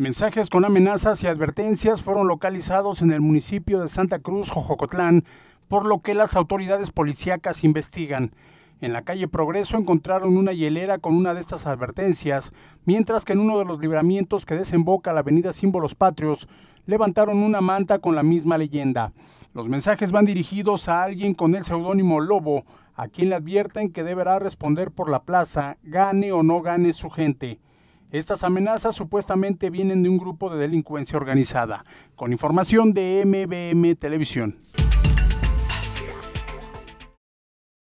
Mensajes con amenazas y advertencias fueron localizados en el municipio de Santa Cruz, Jojocotlán, por lo que las autoridades policíacas investigan. En la calle Progreso encontraron una hielera con una de estas advertencias, mientras que en uno de los libramientos que desemboca la avenida Símbolos Patrios, levantaron una manta con la misma leyenda. Los mensajes van dirigidos a alguien con el seudónimo Lobo, a quien le advierten que deberá responder por la plaza, gane o no gane su gente. Estas amenazas supuestamente vienen de un grupo de delincuencia organizada, con información de MBM Televisión.